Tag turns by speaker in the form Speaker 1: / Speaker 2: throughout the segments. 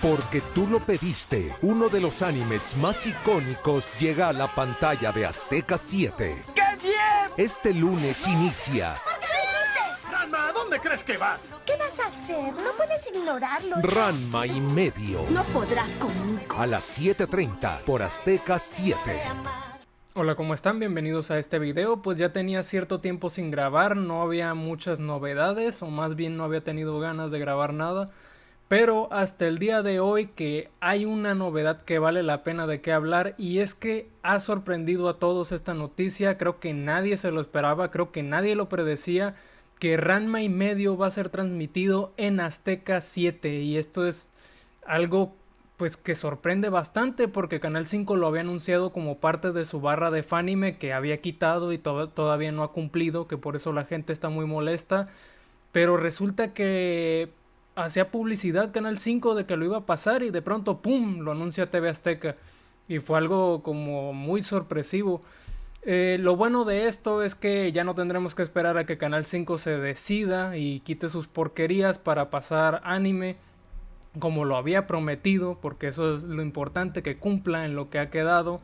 Speaker 1: Porque tú lo pediste, uno de los animes más icónicos llega a la pantalla de Azteca 7. ¡Qué bien! Este lunes inicia. ¿Por ¡Ranma, ¿a dónde crees que vas? ¿Qué vas a hacer? No puedes ignorarlo. Ranma y medio. No podrás conmigo. A las 7.30 por Azteca 7. Hola, ¿cómo están? Bienvenidos a este video. Pues ya tenía cierto tiempo sin grabar, no había muchas novedades o más bien no había tenido ganas de grabar nada pero hasta el día de hoy que hay una novedad que vale la pena de que hablar y es que ha sorprendido a todos esta noticia, creo que nadie se lo esperaba, creo que nadie lo predecía, que Ranma y medio va a ser transmitido en Azteca 7 y esto es algo pues que sorprende bastante porque Canal 5 lo había anunciado como parte de su barra de fanime que había quitado y todavía no ha cumplido, que por eso la gente está muy molesta. Pero resulta que hacía publicidad Canal 5 de que lo iba a pasar y de pronto, ¡pum!, lo anuncia TV Azteca. Y fue algo como muy sorpresivo. Eh, lo bueno de esto es que ya no tendremos que esperar a que Canal 5 se decida y quite sus porquerías para pasar anime como lo había prometido, porque eso es lo importante que cumpla en lo que ha quedado.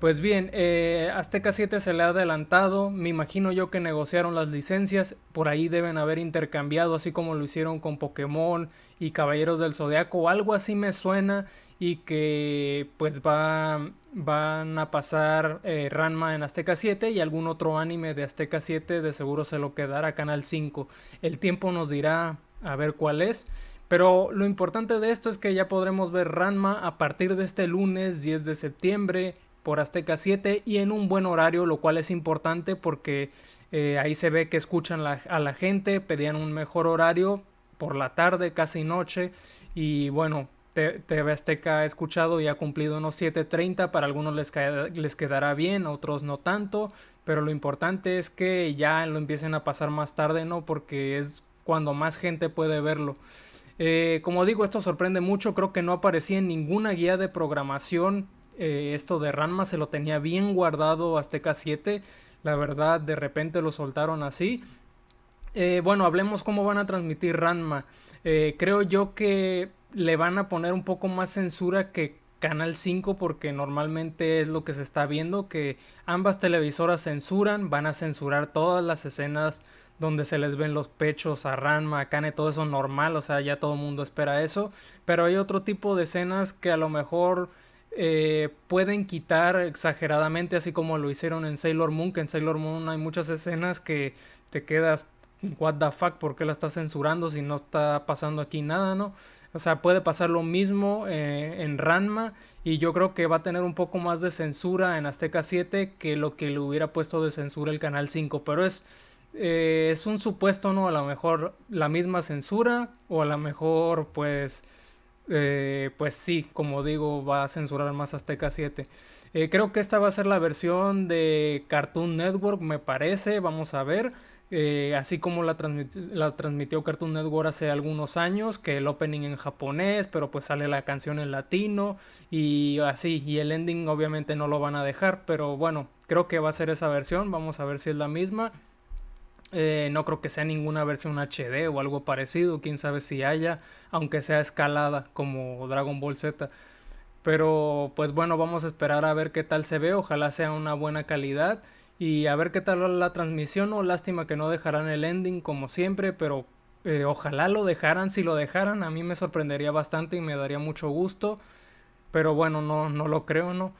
Speaker 1: Pues bien, eh, Azteca 7 se le ha adelantado, me imagino yo que negociaron las licencias, por ahí deben haber intercambiado, así como lo hicieron con Pokémon y Caballeros del Zodiaco, algo así me suena, y que pues va, van a pasar eh, Ranma en Azteca 7 y algún otro anime de Azteca 7 de seguro se lo quedará Canal 5. El tiempo nos dirá a ver cuál es, pero lo importante de esto es que ya podremos ver Ranma a partir de este lunes 10 de septiembre por Azteca 7 y en un buen horario, lo cual es importante porque eh, ahí se ve que escuchan a la gente, pedían un mejor horario por la tarde, casi noche, y bueno, TV Azteca ha escuchado y ha cumplido unos 7.30, para algunos les, les quedará bien, otros no tanto, pero lo importante es que ya lo empiecen a pasar más tarde, ¿no? Porque es cuando más gente puede verlo. Eh, como digo, esto sorprende mucho, creo que no aparecía en ninguna guía de programación eh, esto de Ranma se lo tenía bien guardado Azteca 7. La verdad, de repente lo soltaron así. Eh, bueno, hablemos cómo van a transmitir Ranma. Eh, creo yo que le van a poner un poco más censura que Canal 5 porque normalmente es lo que se está viendo, que ambas televisoras censuran, van a censurar todas las escenas donde se les ven los pechos a Ranma, a Kane, todo eso normal, o sea, ya todo el mundo espera eso, pero hay otro tipo de escenas que a lo mejor eh, pueden quitar exageradamente, así como lo hicieron en Sailor Moon, que en Sailor Moon hay muchas escenas que te quedas, what the fuck, ¿por qué la estás censurando si no está pasando aquí nada, no? O sea, puede pasar lo mismo eh, en Ranma y yo creo que va a tener un poco más de censura en Azteca 7 que lo que le hubiera puesto de censura el Canal 5, pero es... Eh, es un supuesto, ¿no? A lo mejor la misma censura o a lo mejor pues eh, pues sí, como digo, va a censurar más Azteca 7. Eh, creo que esta va a ser la versión de Cartoon Network, me parece, vamos a ver. Eh, así como la, transmitió Cartoon Network hace algunos años, que el opening en japonés, pero pues sale la canción en latino y así, y el ending obviamente no lo van a dejar, pero bueno, creo que va a ser esa versión, vamos a ver si es la misma. Eh, no creo que sea ninguna versión HD o algo parecido, quién sabe si haya, aunque sea escalada como Dragon Ball Z. Pero pues bueno, vamos a esperar a ver qué tal se ve, ojalá sea una buena calidad y a ver qué tal la transmisión. O lástima que no dejarán el ending como siempre, pero eh, ojalá lo dejaran. Si lo dejaran, a mí me sorprendería bastante y me daría mucho gusto. Pero bueno, no, no lo creo, ¿no?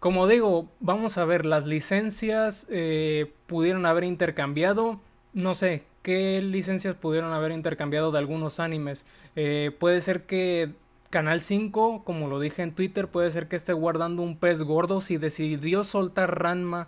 Speaker 1: Como digo, vamos a ver, las licencias eh, pudieron haber intercambiado, no sé, qué licencias pudieron haber intercambiado de algunos animes. Eh, puede ser que Canal 5, como lo dije en Twitter, puede ser que esté guardando un pez gordo si decidió soltar Ranma.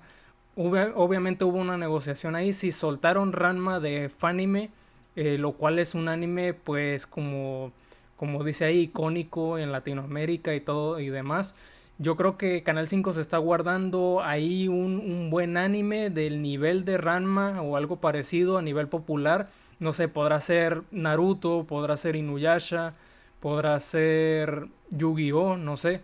Speaker 1: obviamente hubo una negociación ahí, si soltaron Ranma de Fanime, eh, lo cual es un anime pues como, como dice ahí, icónico en Latinoamérica y todo y demás. Yo creo que Canal 5 se está guardando ahí un, buen anime del nivel de Ranma o algo parecido a nivel popular. No sé, podrá ser Naruto, podrá ser Inuyasha, podrá ser Yu-Gi-Oh, no sé.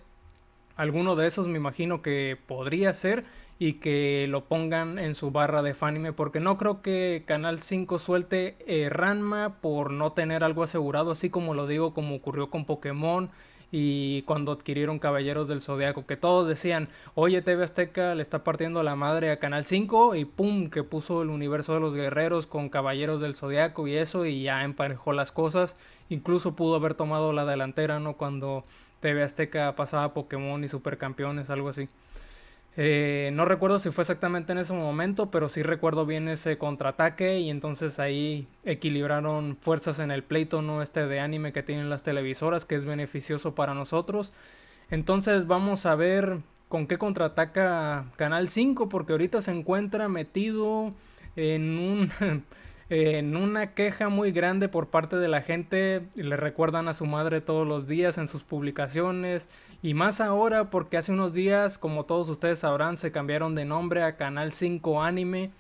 Speaker 1: Alguno de esos me imagino que podría ser y que lo pongan en su barra de Fanime, porque no creo que Canal 5 suelte eh, Ranma por no tener algo asegurado, así como lo digo, como ocurrió con Pokémon y cuando adquirieron Caballeros del Zodiaco, que todos decían, oye, TV Azteca le está partiendo la madre a Canal 5 y pum, que puso el universo de los guerreros con Caballeros del Zodiaco y eso y ya emparejó las cosas, incluso pudo haber tomado la delantera, ¿no? Cuando TV Azteca pasaba Pokémon y Supercampeones, algo así. Eh, no recuerdo si fue exactamente en ese momento, pero sí recuerdo bien ese contraataque y entonces ahí equilibraron fuerzas en el pleito no este de anime que tienen las televisoras, que es beneficioso para nosotros. Entonces vamos a ver con qué contraataca Canal 5, porque ahorita se encuentra metido en un en una queja muy grande por parte de la gente. Le recuerdan a su madre todos los días en sus publicaciones y más ahora porque hace unos días, como todos ustedes sabrán, se cambiaron de nombre a Canal 5 Anime.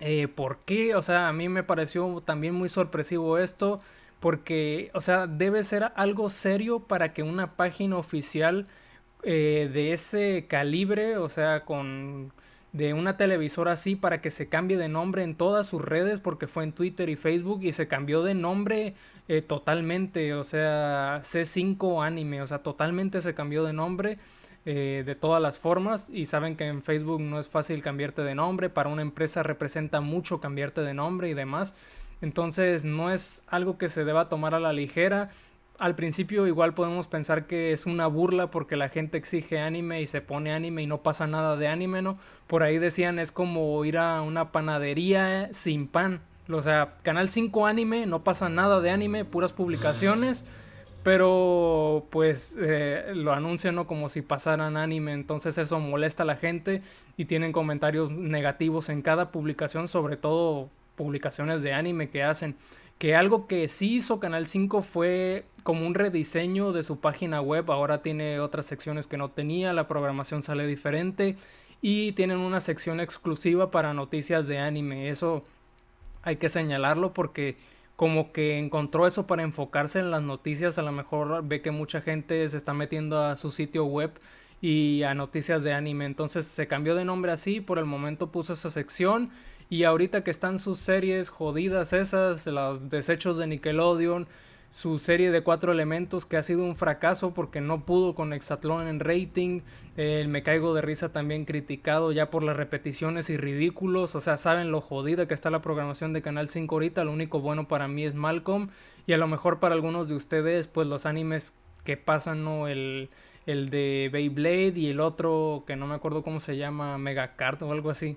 Speaker 1: Eh, ¿Por qué? O sea, a mí me pareció también muy sorpresivo esto porque, o sea, debe ser algo serio para que una página oficial eh, de ese calibre, o sea, con de una televisora así para que se cambie de nombre en todas sus redes porque fue en Twitter y Facebook y se cambió de nombre eh, totalmente, o sea, C5 Anime, o sea, totalmente se cambió de nombre eh, de todas las formas y saben que en Facebook no es fácil cambiarte de nombre, para una empresa representa mucho cambiarte de nombre y demás, entonces no es algo que se deba tomar a la ligera, al principio igual podemos pensar que es una burla porque la gente exige anime y se pone anime y no pasa nada de anime, ¿no? Por ahí decían es como ir a una panadería sin pan. O sea, Canal 5 anime, no pasa nada de anime, puras publicaciones. Pero pues eh, lo anuncian como si pasaran anime, entonces eso molesta a la gente y tienen comentarios negativos en cada publicación, sobre todo publicaciones de anime que hacen. Que algo que sí hizo Canal 5 fue como un rediseño de su página web. Ahora tiene otras secciones que no tenía, la programación sale diferente y tienen una sección exclusiva para noticias de anime. Eso hay que señalarlo porque como que encontró eso para enfocarse en las noticias. A lo mejor ve que mucha gente se está metiendo a su sitio web y a noticias de anime. Entonces se cambió de nombre así, por el momento puso esa sección y ahorita que están sus series jodidas esas, los desechos de Nickelodeon, su serie de cuatro elementos que ha sido un fracaso porque no pudo con Hexatlón en rating. el me caigo de risa también criticado ya por las repeticiones y ridículos. O sea, saben lo jodida que está la programación de Canal 5 ahorita. Lo único bueno para mí es Malcolm. Y a lo mejor para algunos de ustedes, pues los animes que pasan, ¿no? El, el de Beyblade y el otro que no me acuerdo cómo se llama, Megacart o algo así.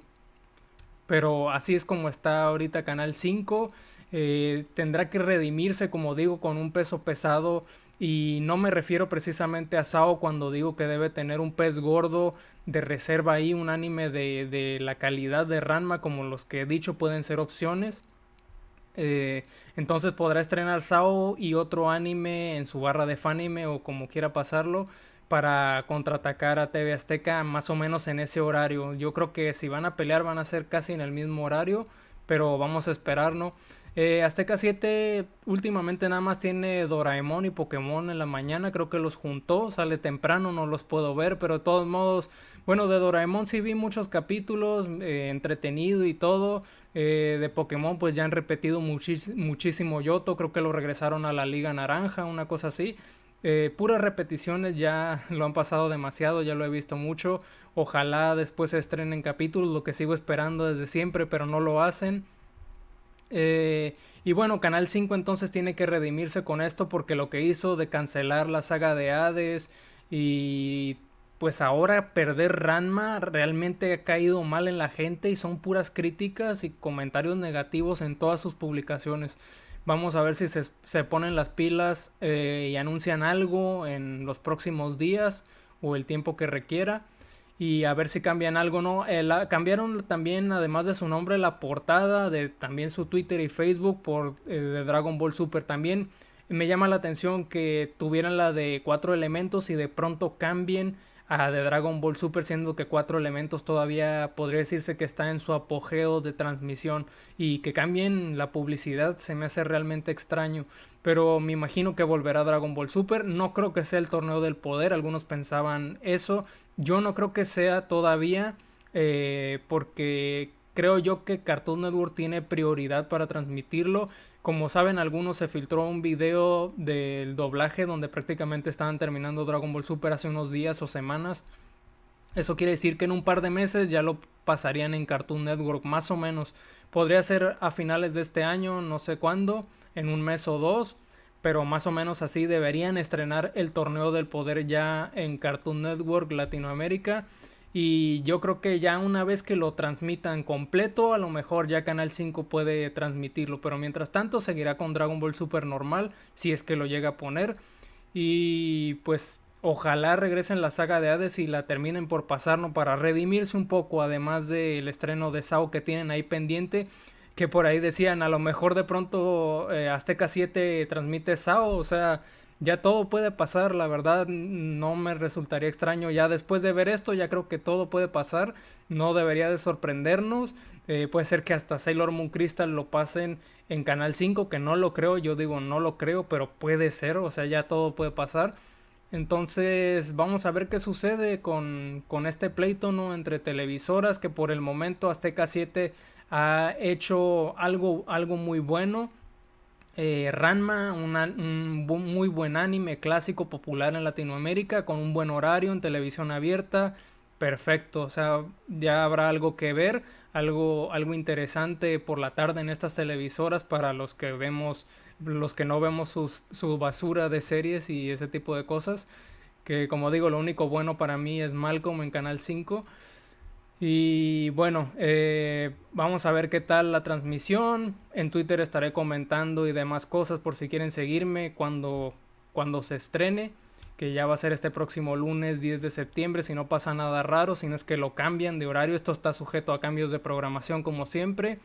Speaker 1: Pero así es como está ahorita Canal 5. Eh, tendrá que redimirse, como digo, con un peso pesado. Y no me refiero precisamente a Sao cuando digo que debe tener un pez gordo de reserva ahí, un anime de, la calidad de Ranma, como los que he dicho pueden ser opciones. Eh, entonces podrá estrenar Sao y otro anime en su barra de fanime o como quiera pasarlo para contraatacar a TV Azteca más o menos en ese horario. Yo creo que si van a pelear van a ser casi en el mismo horario, pero vamos a esperar, ¿no? Eh, Azteca 7 últimamente nada más tiene Doraemon y Pokémon en la mañana, creo que los juntó, sale temprano, no los puedo ver, pero de todos modos, bueno, de Doraemon sí vi muchos capítulos, eh, entretenido y todo, eh, de Pokémon pues ya han repetido muchísimo Yoto, creo que lo regresaron a la Liga Naranja, una cosa así, eh, puras repeticiones, ya lo han pasado demasiado, ya lo he visto mucho. Ojalá después se estrenen capítulos, lo que sigo esperando desde siempre, pero no lo hacen. Eh, y bueno, Canal 5 entonces tiene que redimirse con esto porque lo que hizo de cancelar la saga de Hades y pues ahora perder Ranma realmente ha caído mal en la gente y son puras críticas y comentarios negativos en todas sus publicaciones. Vamos a ver si se, ponen las pilas eh, y anuncian algo en los próximos días o el tiempo que requiera. Y a ver si cambian algo o no. Eh, la, cambiaron también, además de su nombre, la portada de también su Twitter y Facebook por eh, de Dragon Ball Super. También me llama la atención que tuvieran la de cuatro elementos y de pronto cambien de Dragon Ball Super, siendo que Cuatro Elementos todavía podría decirse que está en su apogeo de transmisión y que cambien la publicidad se me hace realmente extraño. Pero me imagino que volverá Dragon Ball Super. No creo que sea el torneo del poder. Algunos pensaban eso. Yo no creo que sea todavía. Eh, porque creo yo que Cartoon Network tiene prioridad para transmitirlo. Como saben algunos, se filtró un video del doblaje donde prácticamente estaban terminando Dragon Ball Super hace unos días o semanas. Eso quiere decir que en un par de meses ya lo pasarían en Cartoon Network, más o menos. Podría ser a finales de este año, no sé cuándo, en un mes o dos, pero más o menos así deberían estrenar el torneo del poder ya en Cartoon Network Latinoamérica. Y yo creo que ya una vez que lo transmitan completo, a lo mejor ya Canal 5 puede transmitirlo. Pero mientras tanto seguirá con Dragon Ball Super normal, si es que lo llega a poner. Y pues ojalá regresen la saga de Hades y la terminen por pasarnos para redimirse un poco, además del estreno de Sao que tienen ahí pendiente que por ahí decían, a lo mejor de pronto eh, Azteca 7 transmite SAO, o sea, ya todo puede pasar, la verdad no me resultaría extraño. Ya después de ver esto, ya creo que todo puede pasar, no debería de sorprendernos. Eh, puede ser que hasta Sailor Moon Crystal lo pasen en Canal 5, que no lo creo, yo digo no lo creo, pero puede ser, o sea, ya todo puede pasar. Entonces vamos a ver qué sucede con, este pleito ¿no? entre televisoras, que por el momento Azteca 7 ha hecho algo, algo muy bueno. Eh, Ranma, un muy buen anime clásico popular en Latinoamérica, con un buen horario en televisión abierta, perfecto, o sea, ya habrá algo que ver, algo, algo interesante por la tarde en estas televisoras para los que vemos, los que no vemos su basura de series y ese tipo de cosas, que como digo, lo único bueno para mí es Malcolm en Canal 5. Y bueno, eh, vamos a ver qué tal la transmisión. En Twitter estaré comentando y demás cosas por si quieren seguirme cuando, cuando se estrene, que ya va a ser este próximo lunes 10 de septiembre, si no pasa nada raro, si no es que lo cambian de horario. Esto está sujeto a cambios de programación como siempre.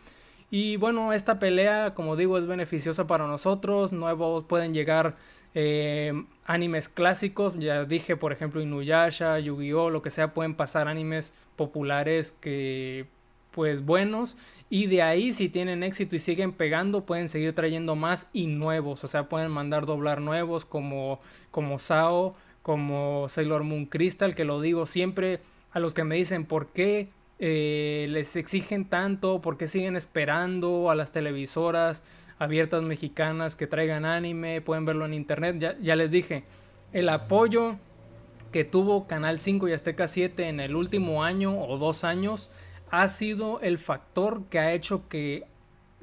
Speaker 1: Y bueno, esta pelea, como digo, es beneficiosa para nosotros. Nuevos pueden llegar eh, animes clásicos. Ya dije, por ejemplo, Inuyasha, Yu-Gi-Oh, lo que sea, pueden pasar animes populares que pues buenos y de ahí si tienen éxito y siguen pegando pueden seguir trayendo más y nuevos, o sea, pueden mandar doblar nuevos como como Sao, como Sailor Moon Crystal, que lo digo siempre a los que me dicen por qué eh, les exigen tanto, porque siguen esperando a las televisoras abiertas mexicanas que traigan anime, pueden verlo en internet, ya les dije, el apoyo que tuvo Canal 5 y Azteca 7 en el último año o dos años ha sido el factor que ha hecho que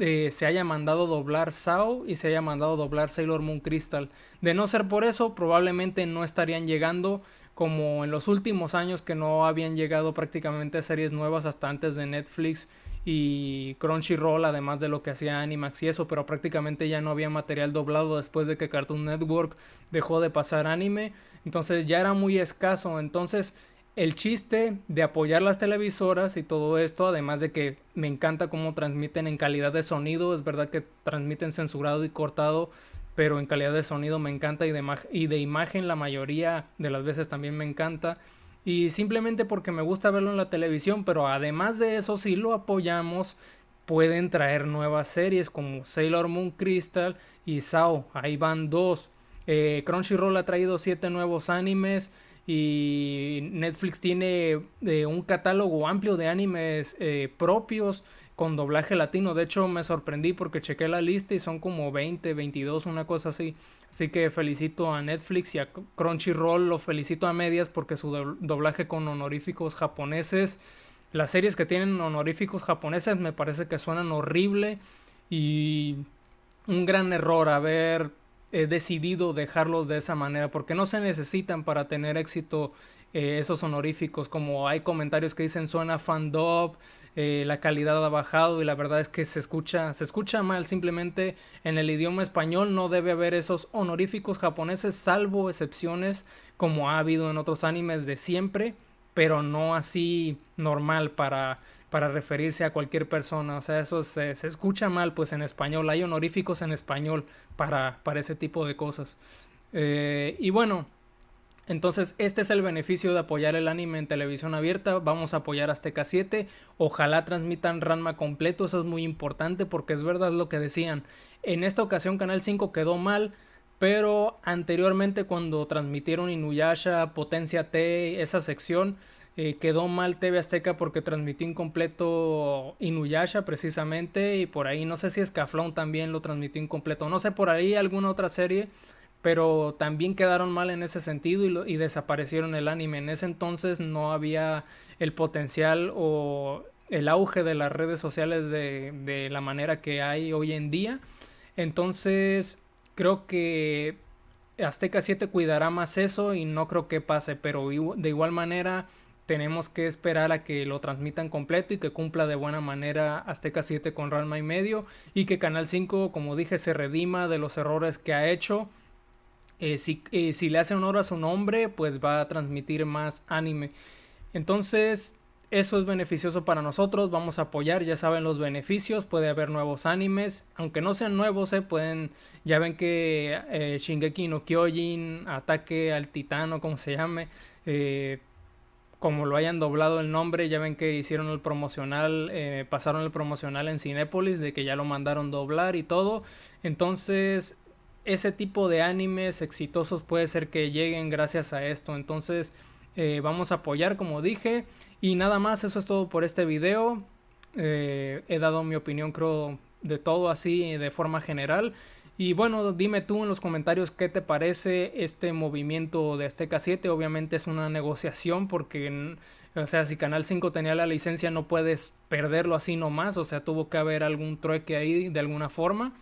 Speaker 1: eh, se haya mandado doblar Sao y se haya mandado doblar Sailor Moon Crystal. De no ser por eso, probablemente no estarían llegando como en los últimos años que no habían llegado prácticamente series nuevas hasta antes de Netflix y Crunchyroll, además de lo que hacía Animax y eso, pero prácticamente ya no había material doblado después de que Cartoon Network dejó de pasar anime, entonces ya era muy escaso, entonces el chiste de apoyar las televisoras y todo esto, además de que me encanta cómo transmiten en calidad de sonido, es verdad que transmiten censurado y cortado, pero en calidad de sonido me encanta y de, y de imagen la mayoría de las veces también me encanta. Y simplemente porque me gusta verlo en la televisión, pero además de eso, si lo apoyamos, pueden traer nuevas series como Sailor Moon Crystal y Sao. Ahí van dos. Eh, Crunchyroll ha traído siete nuevos animes y Netflix tiene eh, un catálogo amplio de animes eh, propios con doblaje latino. De hecho, me sorprendí porque chequé la lista y son como 20, 22, una cosa así. Así que felicito a Netflix y a Crunchyroll, lo felicito a medias porque su doblaje con honoríficos japoneses, las series que tienen honoríficos japoneses me parece que suenan horrible y un gran error haber he decidido dejarlos de esa manera, porque no se necesitan para tener éxito eh, esos honoríficos, como hay comentarios que dicen suena fan eh, la calidad ha bajado y la verdad es que se escucha, se escucha mal, simplemente en el idioma español no debe haber esos honoríficos japoneses, salvo excepciones como ha habido en otros animes de siempre pero no así normal para, para referirse a cualquier persona. O sea, eso se, escucha mal pues en español. Hay honoríficos en español para, para ese tipo de cosas. Eh, y bueno, entonces, este es el beneficio de apoyar el anime en televisión abierta. Vamos a apoyar Azteca 7. Ojalá transmitan Ranma completo. Eso es muy importante porque es verdad lo que decían. En esta ocasión Canal 5 quedó mal pero anteriormente cuando transmitieron Inuyasha, Potencia T, esa sección, eh, quedó mal TV Azteca porque transmitió incompleto Inuyasha precisamente y por ahí, no sé si Escaflón también lo transmitió incompleto, no sé, por ahí alguna otra serie, pero también quedaron mal en ese sentido y, desaparecieron el anime. En ese entonces no había el potencial o el auge de las redes sociales de la manera que hay hoy en día. Entonces Creo que Azteca 7 cuidará más eso y no creo que pase, pero de igual manera tenemos que esperar a que lo transmitan completo y que cumpla de buena manera Azteca 7 con Rama y medio y que Canal 5, como dije, se redima de los errores que ha hecho. Eh, eh, si le hace honor a su nombre, pues va a transmitir más anime. Entonces, eso es beneficioso para nosotros, vamos a apoyar, ya saben los beneficios, puede haber nuevos animes, aunque no sean nuevos, eh, pueden, ya ven que eh, Shingeki no Kyojin, Ataque al Titano, como se llame, eh, como lo hayan doblado el nombre, ya ven que hicieron el promocional, pasaron el promocional en Cinépolis, de que ya lo mandaron doblar y todo. Entonces, ese tipo de animes exitosos puede ser que lleguen gracias a esto. Entonces, eh, vamos a apoyar como dije y nada más eso es todo por este video eh, he dado mi opinión creo de todo así de forma general y bueno, dime tú en los comentarios qué te parece este movimiento de Azteca 7. Obviamente es una negociación porque, o sea, si Canal 5 tenía la licencia no puedes perderlo así nomás. O sea, tuvo que haber algún trueque ahí de alguna forma.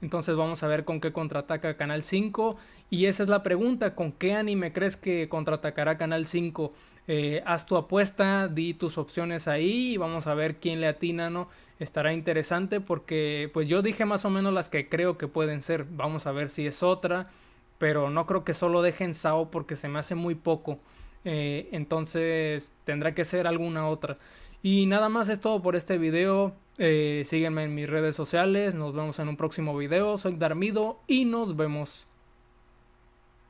Speaker 1: Entonces vamos a ver con qué contraataca Canal 5. Y esa es la pregunta, ¿con qué anime crees que contraatacará Canal 5? Eh, haz tu apuesta, di tus opciones ahí y vamos a ver quién le atina, ¿no? Estará interesante porque pues yo dije más o menos las que creo que pueden ser. Vamos a ver si es otra, pero no creo que solo dejen Sao porque se me hace muy poco. Eh, entonces tendrá que ser alguna otra. Y nada más es todo por este video. Eh, en mis redes sociales. Nos vemos en un próximo video. Soy Darmido y nos vemos.